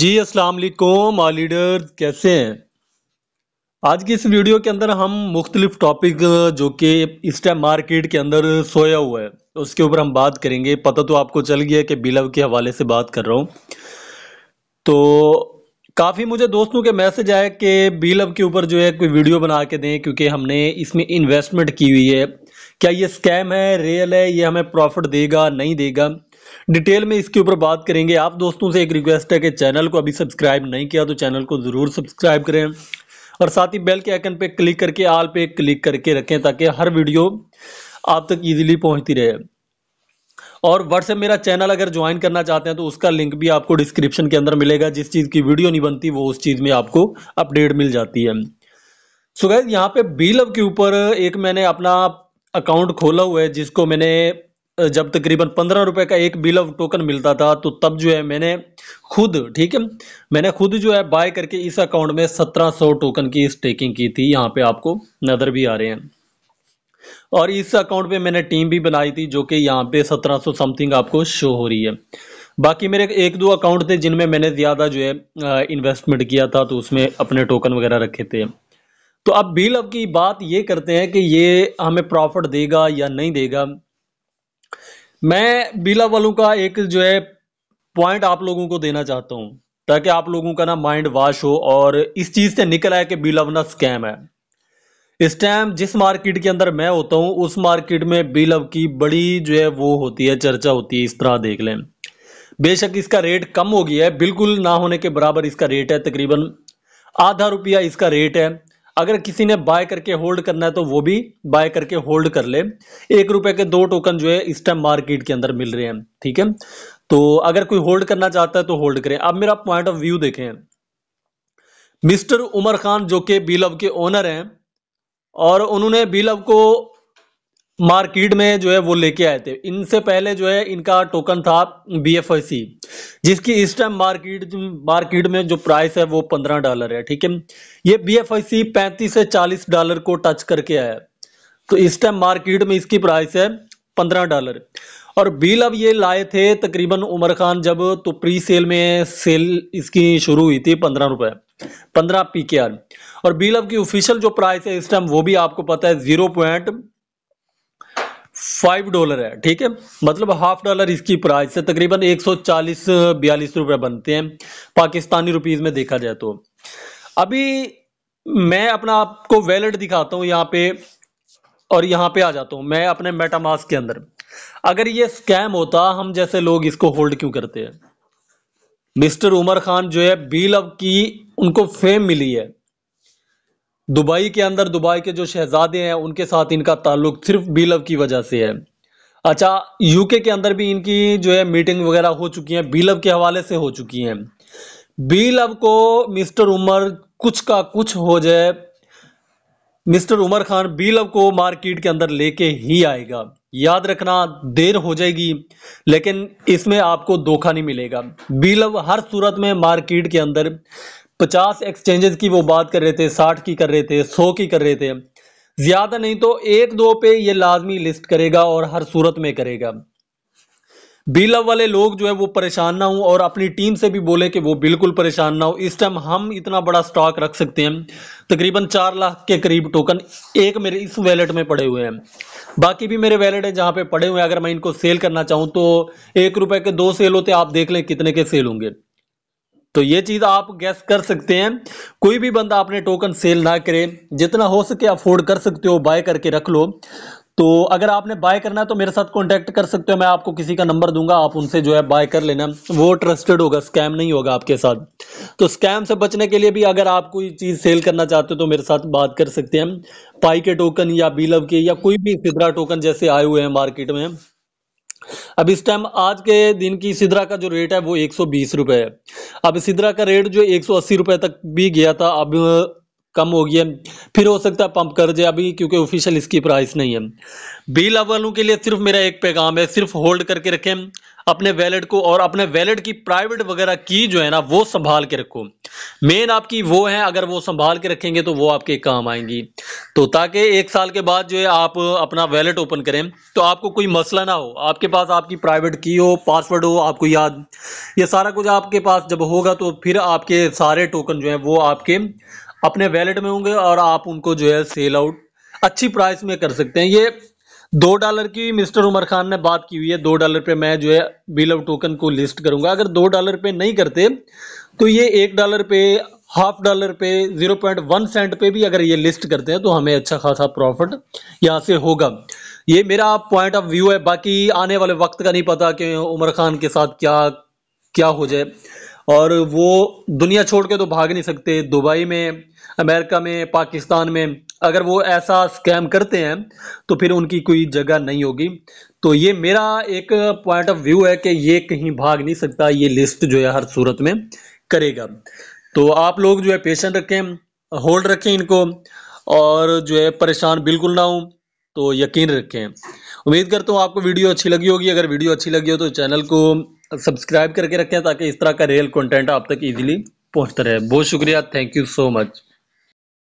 जी अस्सलाम वालेकुम आ लीडर कैसे हैं आज की इस वीडियो के अंदर हम मुख्तलिफ टॉपिक जो कि इस टाइम मार्केट के अंदर सोया हुआ है उसके ऊपर हम बात करेंगे पता तो आपको चल गया कि बिलव के हवाले से बात कर रहा हूँ तो काफ़ी मुझे दोस्तों के मैसेज आए कि बिलव के ऊपर जो है कोई वीडियो बना के दें क्योंकि हमने इसमें इन्वेस्टमेंट की हुई है क्या ये स्कैम है रियल है ये हमें प्रॉफिट देगा नहीं देगा डिटेल में इसके ऊपर बात करेंगे आप दोस्तों से एक रिक्वेस्ट है कि चैनल को अभी सब्सक्राइब नहीं किया तो चैनल को ज़रूर सब्सक्राइब करें और साथ ही बेल के आइकन पर क्लिक करके आल पे क्लिक करके रखें ताकि हर वीडियो आप तक इजीली पहुँचती रहे और व्हाट्सएप मेरा चैनल अगर ज्वाइन करना चाहते हैं तो उसका लिंक भी आपको डिस्क्रिप्शन के अंदर मिलेगा जिस चीज़ की वीडियो नहीं बनती वो उस चीज़ में आपको अपडेट मिल जाती है सो so गैस यहाँ पे बी लव के ऊपर एक मैंने अपना अकाउंट खोला हुआ है जिसको मैंने जब तकरीबन पंद्रह रुपए का एक बिल ऑफ टोकन मिलता था तो तब जो है मैंने खुद ठीक है मैंने खुद जो है बाय करके इस अकाउंट में सत्रह सौ टोकन की स्टेकिंग की थी यहाँ पे आपको नज़र भी आ रहे हैं और इस अकाउंट पे मैंने टीम भी बनाई थी जो कि यहाँ पे सो समथिंग आपको शो हो रही है बाकी मेरे एक दो अकाउंट थे जिनमें मैंने ज़्यादा जो है इन्वेस्टमेंट किया था तो उसमें अपने टोकन वगैरह रखे थे तो अब बिल अब की बात ये करते हैं कि ये हमें प्रॉफिट देगा या नहीं देगा मैं बीला वालों का एक जो है पॉइंट आप लोगों को देना चाहता हूं ताकि आप लोगों का ना माइंड वॉश हो और इस चीज़ से निकल आए कि ना स्कैम है इस टाइम जिस मार्केट के अंदर मैं होता हूं उस मार्केट में बीलव की बड़ी जो है वो होती है चर्चा होती है इस तरह देख लें बेशक इसका रेट कम हो गया है बिल्कुल ना होने के बराबर इसका रेट है तकरीबन आधा रुपया इसका रेट है अगर किसी ने बाय करके होल्ड करना है तो वो भी बाय करके होल्ड कर ले एक रुपए के दो टोकन जो है इस टाइम मार्केट के अंदर मिल रहे हैं ठीक है तो अगर कोई होल्ड करना चाहता है तो होल्ड करें अब मेरा पॉइंट ऑफ व्यू देखें मिस्टर उमर खान जो कि बीलव के ओनर हैं और उन्होंने बीलव को मार्केट में जो है वो लेके आए थे इनसे पहले जो है इनका टोकन था बी एफ सी जिसकी इस टाइम मार्केट मार्केट में जो प्राइस है वो पंद्रह डॉलर है ठीक है ये बी एफ सी पैंतीस से चालीस डॉलर को टच करके आया तो इस टाइम मार्केट में इसकी प्राइस है पंद्रह डॉलर और बिल अब ये लाए थे तकरीबन उमर खान जब तो प्री सेल में सेल इसकी शुरू हुई थी पंद्रह रुपए पंद्रह पी के आर और बिल अब की ऑफिशियल जो प्राइस है इस टाइम वो भी आपको पता है जीरो पॉइंट फाइव डॉलर है ठीक है मतलब हाफ डॉलर इसकी प्राइस है तकरीबन एक सौ चालीस बयालीस रुपए बनते हैं पाकिस्तानी रुपीज में देखा जाए तो अभी मैं अपना आपको वैलेट दिखाता हूँ यहाँ पे और यहाँ पे आ जाता हूं मैं अपने मेटामास के अंदर अगर ये स्कैम होता हम जैसे लोग इसको होल्ड क्यों करते हैं मिस्टर उमर खान जो है बी लव की उनको फेम मिली है दुबई के अंदर दुबई के जो शहजादे हैं उनके साथ इनका ताल्लुक सिर्फ बीलव की वजह से है अच्छा यूके के अंदर भी इनकी जो है मीटिंग वगैरह हो चुकी हैं बीलव के हवाले से हो चुकी हैं बीलव को मिस्टर उमर कुछ का कुछ हो जाए मिस्टर उमर खान बीलव को मार्केट के अंदर लेके ही आएगा याद रखना देर हो जाएगी लेकिन इसमें आपको धोखा नहीं मिलेगा बी लव हर सूरत में मार्केट के अंदर पचास एक्सचेंजेस की वो बात कर रहे थे साठ की कर रहे थे सौ की कर रहे थे ज़्यादा नहीं तो एक दो पे ये लाजमी लिस्ट करेगा और हर सूरत में करेगा बी लव वाले लोग जो है वो परेशान ना हो और अपनी टीम से भी बोले कि वो बिल्कुल परेशान ना हो इस टाइम हम इतना बड़ा स्टॉक रख सकते हैं तकरीबन चार लाख के करीब टोकन एक मेरे इस वैलेट में पड़े हुए हैं बाकी भी मेरे वैलेट हैं जहां पे पड़े हुए हैं अगर मैं इनको सेल करना चाहूँ तो एक रुपए के दो सेल होते आप देख लें कितने के सेल होंगे तो ये चीज़ आप गैस कर सकते हैं कोई भी बंदा आपने टोकन सेल ना करे जितना हो सके अफोर्ड कर सकते हो बाय करके रख लो तो अगर आपने बाय करना है तो मेरे साथ कांटेक्ट कर सकते हो मैं आपको किसी का नंबर दूंगा आप उनसे जो है बाय कर लेना वो ट्रस्टेड होगा स्कैम नहीं होगा आपके साथ तो स्कैम से बचने के लिए भी अगर आप कोई चीज़ सेल करना चाहते हो तो मेरे साथ बात कर सकते हैं पाई के टोकन या बीलव के या कोई भी फिदरा टोकन जैसे आए हुए हैं मार्केट में अब इस टाइम आज के दिन की सिदरा का जो रेट है वो एक सौ बीस रुपये है अब सिद्रा का रेट जो एक सौ अस्सी रुपये तक भी गया था अब कम हो है फिर हो सकता है पंप कर दे अभी क्योंकि ऑफिशियल इसकी प्राइस नहीं है बी लव वालों के लिए सिर्फ मेरा एक पैगाम है सिर्फ होल्ड करके रखें अपने वैलेट को और अपने वैलेट की प्राइवेट वगैरह की जो है ना वो संभाल के रखो मेन आपकी वो है अगर वो संभाल के रखेंगे तो वो आपके काम आएंगी तो ताकि एक साल के बाद जो है आप अपना वैलेट ओपन करें तो आपको कोई मसला ना हो आपके पास आपकी प्राइवेट की हो पासवर्ड हो आपको याद ये सारा कुछ आपके पास जब होगा तो फिर आपके सारे टोकन जो है वो आपके अपने वैलेट में होंगे और आप उनको जो है सेल आउट अच्छी प्राइस में कर सकते हैं ये दो डॉलर की मिस्टर उमर खान ने बात की हुई है दो डॉलर पे मैं जो है बिल ऑफ टोकन को लिस्ट करूंगा अगर दो डॉलर पे नहीं करते तो ये एक डॉलर पे हाफ डॉलर पे जीरो पॉइंट वन सेंट पे भी अगर ये लिस्ट करते हैं तो हमें अच्छा खासा प्रॉफिट यहाँ से होगा ये मेरा पॉइंट ऑफ व्यू है बाकी आने वाले वक्त का नहीं पता कि उमर खान के साथ क्या क्या हो जाए और वो दुनिया छोड़ के तो भाग नहीं सकते दुबई में अमेरिका में पाकिस्तान में अगर वो ऐसा स्कैम करते हैं तो फिर उनकी कोई जगह नहीं होगी तो ये मेरा एक पॉइंट ऑफ व्यू है कि ये कहीं भाग नहीं सकता ये लिस्ट जो है हर सूरत में करेगा तो आप लोग जो है पेशेंट रखें होल्ड रखें इनको और जो है परेशान बिल्कुल ना हो तो यकीन रखें उम्मीद करता हूँ आपको वीडियो अच्छी लगी होगी अगर वीडियो अच्छी लगी हो तो चैनल को सब्सक्राइब करके रखें ताकि इस तरह का रियल कंटेंट आप तक इजीली पहुंचता रहे बहुत शुक्रिया थैंक यू सो मच